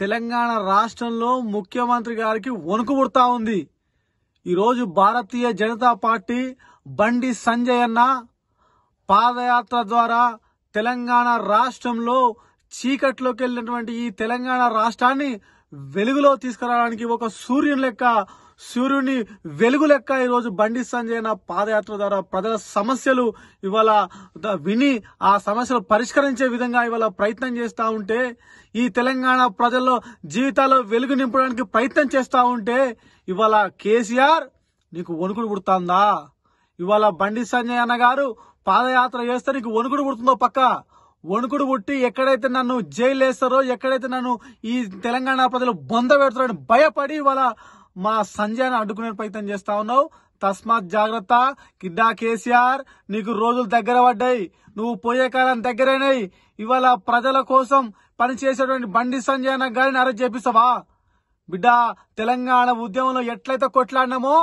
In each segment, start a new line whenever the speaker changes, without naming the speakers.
తెలంగాణ రాష్ట్రంలో ముఖ్యమంత్రి గారికి వణుకు పుడతా ఉంది ఈరోజు భారతీయ జనతా పార్టీ బండి సంజయ్ అన్న పాదయాత్ర ద్వారా తెలంగాణ రాష్ట్రంలో చీకట్లోకి వెళ్ళినటువంటి ఈ తెలంగాణ రాష్ట్రాన్ని వెలుగులో తీసుకురావడానికి ఒక సూర్యుని లెక్క సూర్యుని వెలుగు లెక్క ఈరోజు బండి సంజయ్ నా పాదయాత్ర ద్వారా ప్రజల సమస్యలు ఇవాళ విని ఆ సమస్యలు పరిష్కరించే విధంగా ఇవాళ ప్రయత్నం చేస్తూ ఉంటే ఈ తెలంగాణ ప్రజల్లో జీవితాల్లో వెలుగు నింపడానికి ప్రయత్నం చేస్తూ ఉంటే ఇవాళ కేసీఆర్ నీకు వణుకుడు పుడుతుందా ఇవాళ బండి సంజయ్ అన్న గారు పాదయాత్ర చేస్తే నీకు వణుకుడు పుడుతుందో పక్క వణుకుడు పుట్టి ఎక్కడైతే నన్ను జైలు వేస్తారో ఎక్కడైతే నన్ను ఈ తెలంగాణ ప్రజలు బొంద పెడతారని భయపడి వాళ్ళ మా సంజయ్ని అడ్డుకునే ప్రయత్నం చేస్తా ఉన్నావు తస్మాత్ జాగ్రత్త కిడ్డా కేసీఆర్ నీకు రోజులు దగ్గర పడ్డాయి నువ్వు పోయే కాలం దగ్గరైనాయి ఇవాళ ప్రజల కోసం పనిచేసేటువంటి బండి సంజయ్ అన్న గారిని అరెస్ట్ చేపిస్తావా బిడ్డ తెలంగాణ ఉద్యమంలో ఎట్లయితే కొట్లాడినామో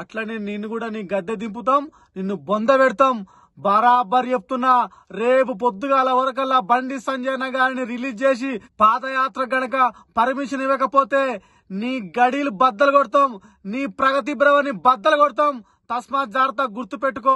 అట్లనే నిన్ను కూడా నీ గద్దె దింపుతాం నిన్ను బొంద పెడతాం బరాబర్ చెప్తున్నా రేపు పొద్దుగాల వరకల్లా బండి సంజయ్ గారిని రిలీజ్ చేసి పాదయాత్ర గనక పర్మిషన్ ఇవ్వకపోతే నీ గడీలు బద్దలు కొడతాం నీ ప్రగతి బ్రవని బద్దలు కొడతాం తస్మాత్ జాగ్రత్త గుర్తు పెట్టుకో